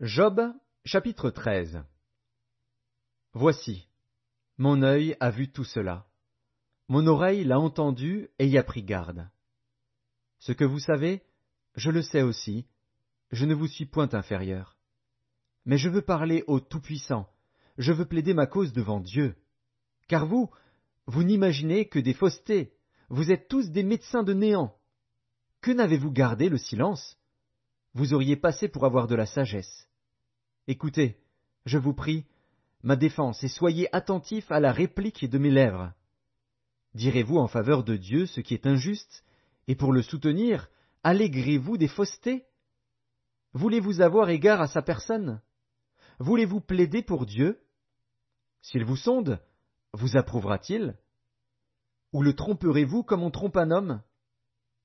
Job chapitre 13 Voici, mon œil a vu tout cela, mon oreille l'a entendu et y a pris garde. Ce que vous savez, je le sais aussi, je ne vous suis point inférieur. Mais je veux parler au Tout-Puissant, je veux plaider ma cause devant Dieu. Car vous, vous n'imaginez que des faussetés, vous êtes tous des médecins de néant. Que n'avez-vous gardé le silence vous auriez passé pour avoir de la sagesse. Écoutez, je vous prie, ma défense, et soyez attentifs à la réplique de mes lèvres. Direz-vous en faveur de Dieu ce qui est injuste, et pour le soutenir, allégrez-vous des faussetés Voulez-vous avoir égard à sa personne Voulez-vous plaider pour Dieu S'il vous sonde, vous approuvera-t-il Ou le tromperez-vous comme on trompe un homme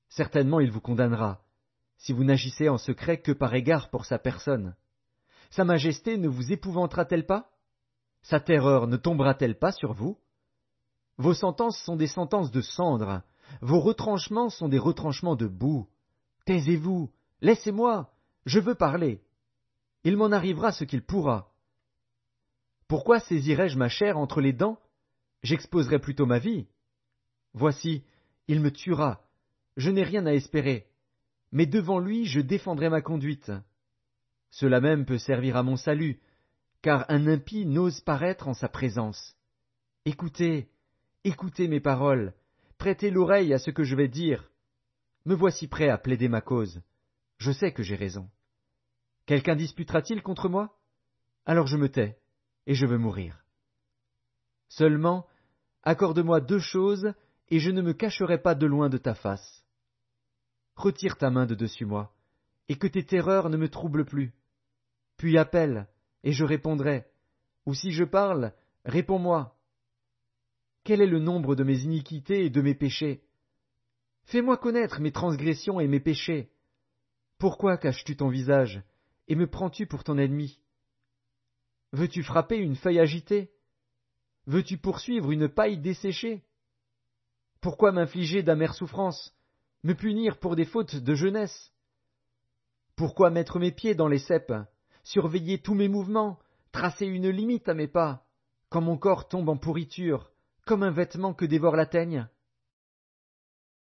Certainement il vous condamnera si vous n'agissez en secret que par égard pour sa personne. Sa majesté ne vous épouvantera-t-elle pas Sa terreur ne tombera-t-elle pas sur vous Vos sentences sont des sentences de cendre, vos retranchements sont des retranchements de boue. Taisez-vous, laissez-moi, je veux parler. Il m'en arrivera ce qu'il pourra. Pourquoi saisirais-je ma chair entre les dents J'exposerai plutôt ma vie. Voici, il me tuera, je n'ai rien à espérer mais devant lui je défendrai ma conduite. Cela même peut servir à mon salut, car un impie n'ose paraître en sa présence. Écoutez, écoutez mes paroles, prêtez l'oreille à ce que je vais dire. Me voici prêt à plaider ma cause. Je sais que j'ai raison. Quelqu'un disputera-t-il contre moi Alors je me tais, et je veux mourir. Seulement, accorde-moi deux choses, et je ne me cacherai pas de loin de ta face retire ta main de dessus moi, et que tes terreurs ne me troublent plus. Puis appelle, et je répondrai, ou si je parle, réponds-moi. Quel est le nombre de mes iniquités et de mes péchés Fais-moi connaître mes transgressions et mes péchés. Pourquoi caches-tu ton visage, et me prends-tu pour ton ennemi Veux-tu frapper une feuille agitée Veux-tu poursuivre une paille desséchée Pourquoi m'infliger d'amères souffrances me punir pour des fautes de jeunesse Pourquoi mettre mes pieds dans les ceps, surveiller tous mes mouvements, tracer une limite à mes pas, quand mon corps tombe en pourriture, comme un vêtement que dévore la teigne